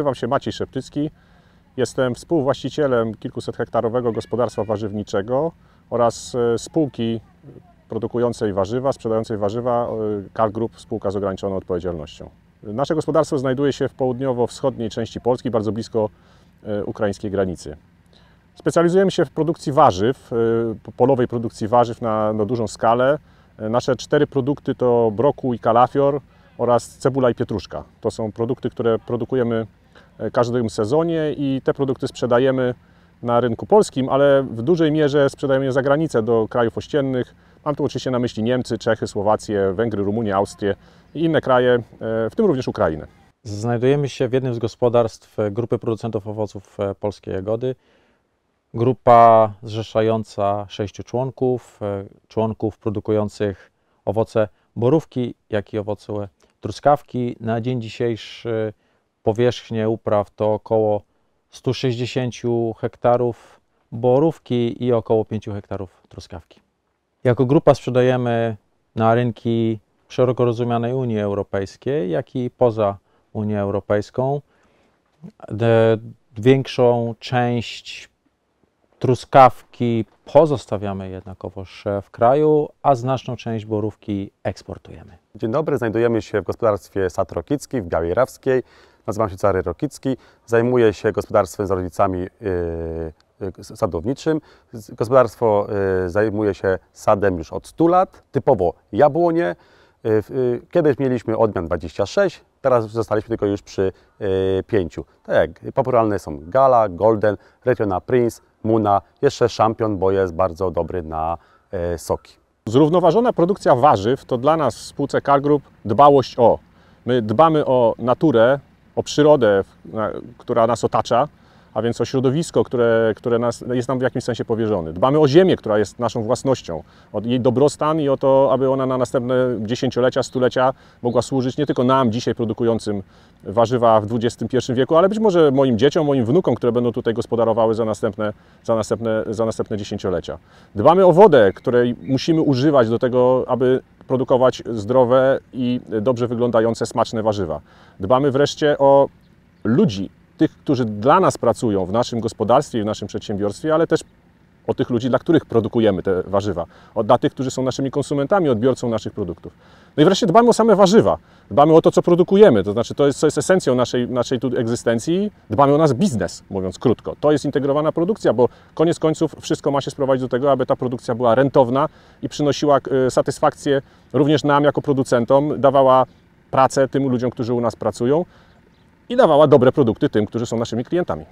Nazywam się Maciej Szeptycki. Jestem współwłaścicielem kilkuset hektarowego gospodarstwa warzywniczego oraz e, spółki produkującej warzywa, sprzedającej warzywa e, Carl Group, spółka z ograniczoną odpowiedzialnością. Nasze gospodarstwo znajduje się w południowo-wschodniej części Polski, bardzo blisko e, ukraińskiej granicy. Specjalizujemy się w produkcji warzyw, polowej produkcji warzyw na, na dużą skalę. Nasze cztery produkty to brokuł i kalafior oraz cebula i pietruszka. To są produkty, które produkujemy E, każdym sezonie i te produkty sprzedajemy na rynku polskim, ale w dużej mierze sprzedajemy je za granicę do krajów ościennych. Mam tu oczywiście na myśli Niemcy, Czechy, Słowację, Węgry, Rumunię, Austrię i inne kraje, e, w tym również Ukrainę. Znajdujemy się w jednym z gospodarstw e, grupy producentów owoców polskiej jagody. Grupa zrzeszająca sześciu członków, członków produkujących owoce borówki, jak i owoce truskawki. Na dzień dzisiejszy powierzchnię upraw to około 160 hektarów borówki i około 5 hektarów truskawki. Jako grupa sprzedajemy na rynki szeroko rozumianej Unii Europejskiej, jak i poza Unię Europejską. Większą część truskawki pozostawiamy jednakowoż w kraju, a znaczną część borówki eksportujemy. Dzień dobry, znajdujemy się w gospodarstwie Satrokicki w Białej Rawskiej. Nazywam się Cary Rokicki, zajmuję się gospodarstwem z rodzicami y, y, sadowniczym. Gospodarstwo y, zajmuje się sadem już od 100 lat, typowo jabłonie. Kiedyś mieliśmy odmian 26, teraz zostaliśmy tylko już przy 5. Tak, popularne są Gala, Golden, Retiona Prince, Muna, jeszcze Champion, bo jest bardzo dobry na soki. Zrównoważona produkcja warzyw to dla nas w spółce Car Group dbałość o. My dbamy o naturę, o przyrodę, która nas otacza, a więc o środowisko, które, które nas, jest nam w jakimś sensie powierzone. Dbamy o ziemię, która jest naszą własnością, o jej dobrostan i o to, aby ona na następne dziesięciolecia, stulecia mogła służyć nie tylko nam dzisiaj produkującym warzywa w XXI wieku, ale być może moim dzieciom, moim wnukom, które będą tutaj gospodarowały za następne, za następne, za następne dziesięciolecia. Dbamy o wodę, której musimy używać do tego, aby produkować zdrowe i dobrze wyglądające, smaczne warzywa. Dbamy wreszcie o ludzi, tych, którzy dla nas pracują w naszym gospodarstwie w naszym przedsiębiorstwie, ale też o tych ludzi, dla których produkujemy te warzywa, o, dla tych, którzy są naszymi konsumentami, odbiorcą naszych produktów. No i wreszcie dbamy o same warzywa, dbamy o to, co produkujemy, to znaczy to jest, co jest esencją naszej, naszej tu egzystencji, dbamy o nas biznes, mówiąc krótko. To jest integrowana produkcja, bo koniec końców wszystko ma się sprowadzić do tego, aby ta produkcja była rentowna i przynosiła e, satysfakcję również nam jako producentom, dawała pracę tym ludziom, którzy u nas pracują i dawała dobre produkty tym, którzy są naszymi klientami.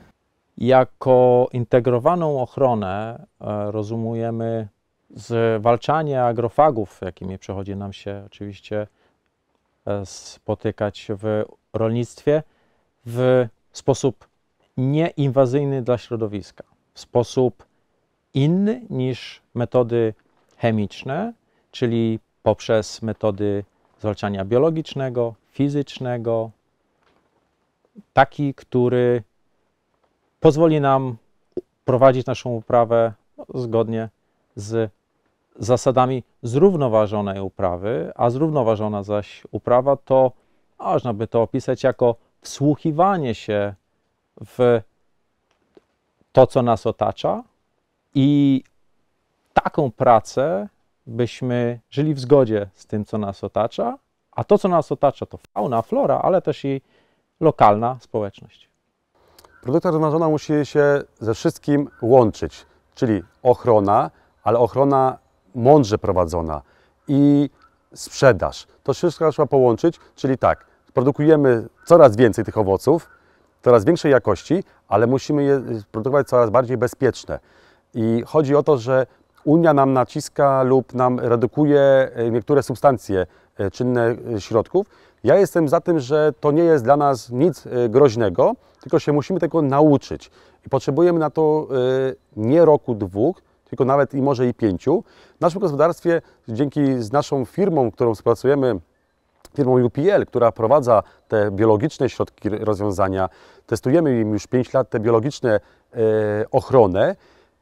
Jako integrowaną ochronę e, rozumujemy zwalczanie agrofagów, jakimi przechodzi nam się oczywiście e, spotykać w rolnictwie w sposób nieinwazyjny dla środowiska, w sposób inny niż metody chemiczne, czyli poprzez metody zwalczania biologicznego, fizycznego, taki, który pozwoli nam prowadzić naszą uprawę zgodnie z zasadami zrównoważonej uprawy, a zrównoważona zaś uprawa to, można by to opisać jako wsłuchiwanie się w to, co nas otacza i taką pracę, byśmy żyli w zgodzie z tym, co nas otacza, a to, co nas otacza, to fauna, flora, ale też i lokalna społeczność. Produkta zrównoważona musi się ze wszystkim łączyć, czyli ochrona, ale ochrona mądrze prowadzona i sprzedaż. To wszystko trzeba połączyć, czyli tak, produkujemy coraz więcej tych owoców, coraz większej jakości, ale musimy je produkować coraz bardziej bezpieczne. I chodzi o to, że Unia nam naciska lub nam redukuje e, niektóre substancje e, czynne e, środków, ja jestem za tym, że to nie jest dla nas nic y, groźnego, tylko się musimy tego nauczyć. I potrzebujemy na to y, nie roku, dwóch, tylko nawet i może i pięciu. W naszym gospodarstwie, dzięki z naszą firmą, którą współpracujemy, firmą UPL, która prowadza te biologiczne środki rozwiązania, testujemy im już 5 lat te biologiczne y, ochronę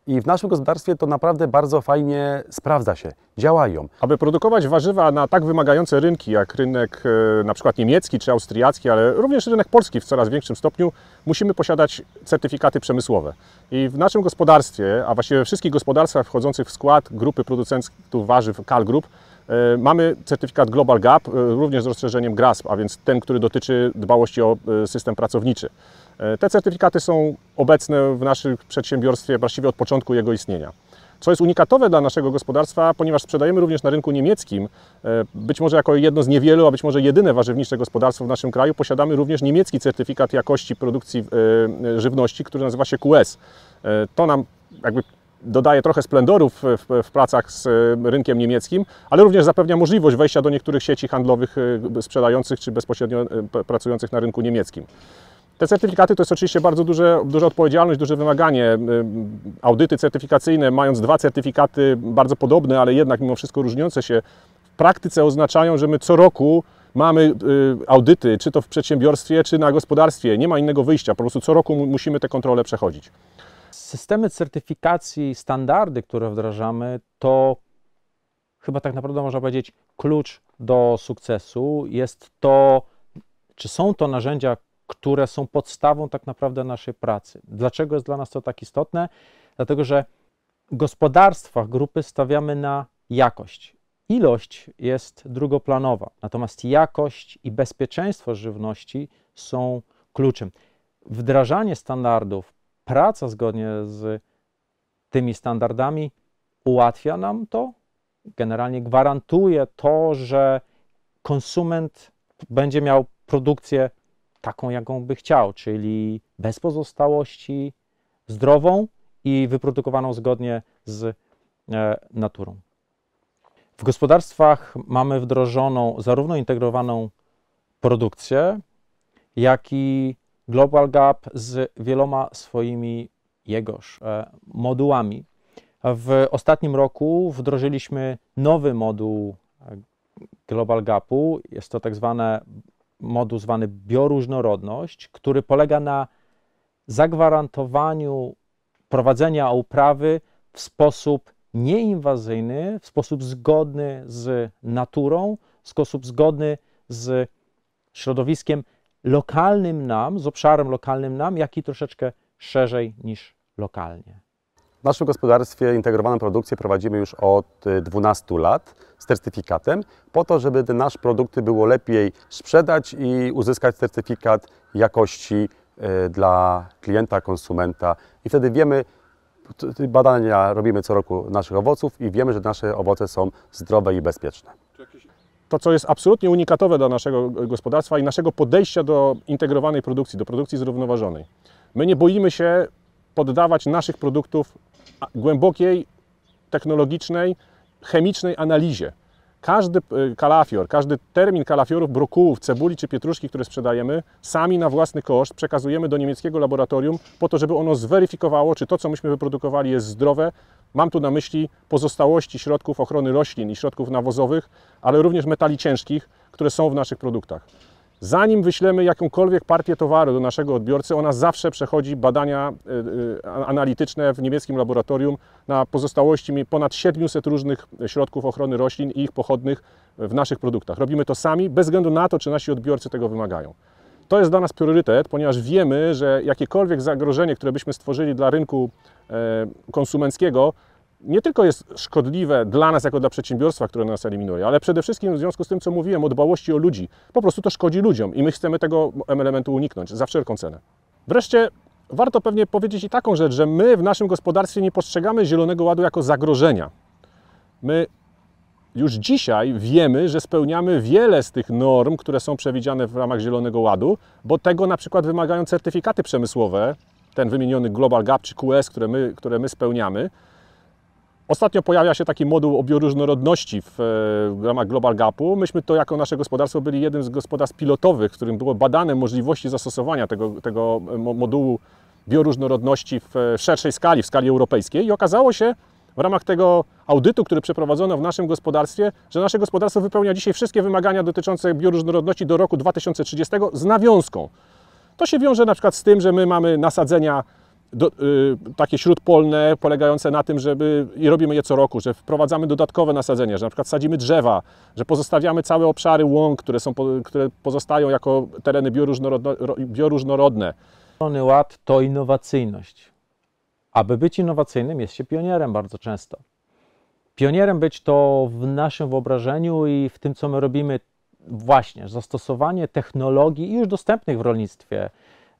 i w naszym gospodarstwie to naprawdę bardzo fajnie sprawdza się, działają. Aby produkować warzywa na tak wymagające rynki jak rynek e, na przykład niemiecki czy austriacki, ale również rynek polski w coraz większym stopniu, musimy posiadać certyfikaty przemysłowe. I w naszym gospodarstwie, a właściwie we wszystkich gospodarstwach wchodzących w skład grupy producentów warzyw Cal Group, e, Mamy certyfikat Global GAP, e, również z rozszerzeniem GRASP, a więc ten, który dotyczy dbałości o system pracowniczy. E, te certyfikaty są obecne w naszym przedsiębiorstwie właściwie od początku jego istnienia. Co jest unikatowe dla naszego gospodarstwa, ponieważ sprzedajemy również na rynku niemieckim, e, być może jako jedno z niewielu, a być może jedyne warzywnicze gospodarstwo w naszym kraju, posiadamy również niemiecki certyfikat jakości produkcji e, żywności, który nazywa się QS. To nam jakby dodaje trochę splendorów w, w, pracach z rynkiem niemieckim, ale również zapewnia możliwość wejścia do niektórych sieci handlowych sprzedających czy bezpośrednio pracujących na rynku niemieckim. Te certyfikaty to jest oczywiście bardzo duże, duża odpowiedzialność, duże wymaganie. Y, audyty certyfikacyjne, mając dwa certyfikaty bardzo podobne, ale jednak mimo wszystko różniące się, w praktyce oznaczają, że my co roku mamy y, audyty, czy to w przedsiębiorstwie, czy na gospodarstwie. Nie ma innego wyjścia, po prostu co roku musimy te kontrole przechodzić. Systemy certyfikacji, standardy, które wdrażamy, to chyba tak naprawdę można powiedzieć klucz do sukcesu. Jest to, czy są to narzędzia, które są podstawą tak naprawdę naszej pracy. Dlaczego jest dla nas to tak istotne? Dlatego, że w gospodarstwach grupy stawiamy na jakość. Ilość jest drugoplanowa, natomiast jakość i bezpieczeństwo żywności są kluczem. Wdrażanie standardów, praca zgodnie z tymi standardami ułatwia nam to, generalnie gwarantuje to, że konsument będzie miał produkcję taką, jaką by chciał, czyli bez pozostałości, zdrową i wyprodukowaną zgodnie z e, naturą. W gospodarstwach mamy wdrożoną zarówno integrowaną produkcję, jak i Global Gap z wieloma swoimi jegoż e, modułami. W ostatnim roku wdrożyliśmy nowy moduł e, Global Gapu. Jest to tak zwane moduł zwany bioróżnorodność, który polega na zagwarantowaniu prowadzenia uprawy w sposób nieinwazyjny, w sposób zgodny z naturą, w sposób zgodny z środowiskiem lokalnym nam, z obszarem lokalnym nam, jak i troszeczkę szerzej niż lokalnie. W naszym gospodarstwie integrowaną produkcję prowadzimy już od 12 y, lat z certyfikatem, po to, żeby te nasze produkty było lepiej sprzedać i uzyskać certyfikat jakości y, dla klienta, konsumenta. I wtedy wiemy, badania robimy co roku naszych owoców i wiemy, że nasze owoce są zdrowe i bezpieczne. To, co jest absolutnie unikatowe dla naszego y, gospodarstwa i naszego podejścia do integrowanej produkcji, do produkcji zrównoważonej. My nie boimy się poddawać naszych produktów głębokiej, technologicznej, chemicznej analizie. Każdy y, kalafior, każdy termin kalafiorów, brokułów, cebuli czy pietruszki, które sprzedajemy, sami na własny koszt przekazujemy do niemieckiego laboratorium po to, żeby ono zweryfikowało, czy to, co myśmy wyprodukowali, jest zdrowe. Mam tu na myśli pozostałości środków ochrony roślin i środków nawozowych, ale również metali ciężkich, które są w naszych produktach. Zanim wyślemy jakąkolwiek partię towaru do naszego odbiorcy, ona zawsze przechodzi badania y, y, analityczne w niemieckim laboratorium na pozostałości ponad 700 różnych środków ochrony roślin i ich pochodnych w naszych produktach. Robimy to sami, bez względu na to, czy nasi odbiorcy tego wymagają. To jest dla nas priorytet, ponieważ wiemy, że jakiekolwiek zagrożenie, które byśmy stworzyli dla rynku e, konsumenckiego, nie tylko jest szkodliwe dla nas, jako dla przedsiębiorstwa, które nas eliminuje, ale przede wszystkim w związku z tym, co mówiłem, o dbałości o ludzi. Po prostu to szkodzi ludziom i my chcemy tego elementu uniknąć za wszelką cenę. Wreszcie warto pewnie powiedzieć i taką rzecz, że my w naszym gospodarstwie nie postrzegamy Zielonego Ładu jako zagrożenia. My już dzisiaj wiemy, że spełniamy wiele z tych norm, które są przewidziane w ramach Zielonego Ładu, bo tego na przykład wymagają certyfikaty przemysłowe, ten wymieniony Global Gap czy QS, które my, które my spełniamy. Ostatnio pojawia się taki moduł o bioróżnorodności w, e, w, ramach Global Gapu. Myśmy to jako nasze gospodarstwo byli jednym z gospodarstw pilotowych, w którym było badane możliwości zastosowania tego, tego e, modułu bioróżnorodności w, e, w szerszej skali, w skali europejskiej i okazało się w ramach tego audytu, który przeprowadzono w naszym gospodarstwie, że nasze gospodarstwo wypełnia dzisiaj wszystkie wymagania dotyczące bioróżnorodności do roku 2030 z nawiązką. To się wiąże na przykład z tym, że my mamy nasadzenia do, y, takie śródpolne polegające na tym, żeby i robimy je co roku, że wprowadzamy dodatkowe nasadzenia, że na przykład sadzimy drzewa, że pozostawiamy całe obszary łąk, które, są, które pozostają jako tereny bioróżnorodne. Zielony Ład to innowacyjność. Aby być innowacyjnym jest się pionierem bardzo często. Pionierem być to w naszym wyobrażeniu i w tym, co my robimy właśnie, zastosowanie technologii już dostępnych w rolnictwie.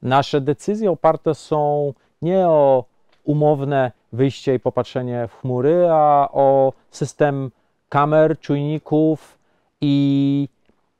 Nasze decyzje oparte są nie o umowne wyjście i popatrzenie w chmury, a o system kamer, czujników i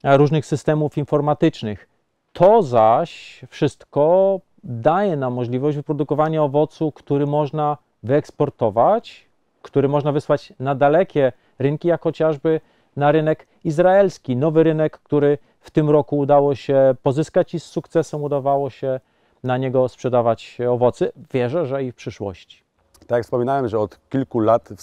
różnych systemów informatycznych. To zaś wszystko daje nam możliwość wyprodukowania owocu, który można wyeksportować, który można wysłać na dalekie rynki, jak chociażby na rynek izraelski, nowy rynek, który w tym roku udało się pozyskać i z sukcesem udawało się na niego sprzedawać owoce. Wierzę, że i w przyszłości. Tak jak wspominałem, że od kilku lat y,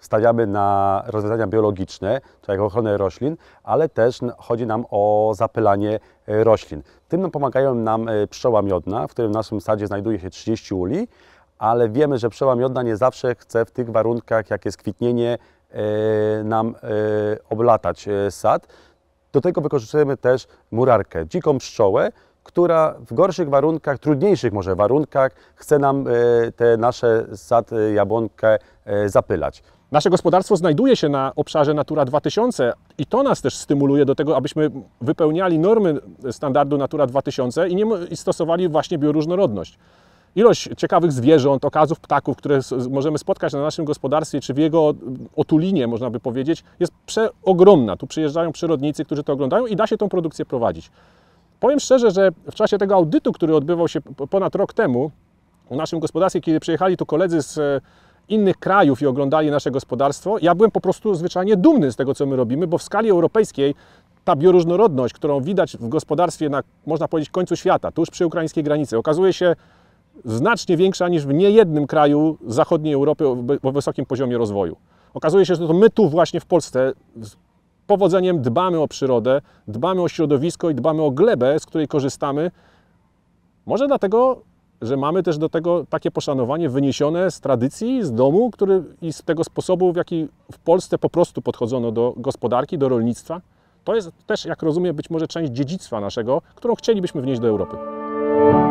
stawiamy na rozwiązania biologiczne, czyli jak ochronę roślin, ale też chodzi nam o zapylanie y, roślin. Tym nam pomagają nam y, pszczoła miodna, w którym w naszym sadzie znajduje się 30 uli, ale wiemy, że pszczoła miodna nie zawsze chce w tych warunkach, jak jest kwitnienie, nam oblatać sad. Do tego wykorzystujemy też murarkę, dziką pszczołę, która w gorszych warunkach, trudniejszych może warunkach, chce nam e, te nasze sad e, jabłonkę e, zapylać. Nasze gospodarstwo znajduje się na obszarze Natura 2000 i to nas też stymuluje do tego, abyśmy wypełniali normy standardu Natura 2000 i, nie, i stosowali właśnie bioróżnorodność. Ilość ciekawych zwierząt, okazów, ptaków, które możemy spotkać na naszym gospodarstwie czy w jego mm, otulinie, można by powiedzieć, jest przeogromna. Tu przyjeżdżają przyrodnicy, którzy to oglądają i da się tą produkcję prowadzić. Powiem szczerze, że w czasie tego audytu, który odbywał się ponad rok temu w naszym gospodarstwie, kiedy przyjechali tu koledzy z e, innych krajów i oglądali nasze gospodarstwo, ja byłem po prostu zwyczajnie dumny z tego, co my robimy, bo w skali europejskiej ta bioróżnorodność, którą widać w gospodarstwie na, można powiedzieć, końcu świata, tuż przy ukraińskiej granicy, okazuje się znacznie większa niż w niejednym kraju zachodniej Europy o wysokim poziomie rozwoju. Okazuje się, że to my tu właśnie w Polsce powodzeniem dbamy o przyrodę, dbamy o środowisko i dbamy o glebę, z której korzystamy. Może dlatego, że mamy też do tego takie poszanowanie wyniesione z tradycji, z domu który, i z tego sposobu, w jaki w Polsce po prostu podchodzono do gospodarki, do rolnictwa. To jest też, jak rozumiem, być może część dziedzictwa naszego, którą chcielibyśmy wnieść do Europy.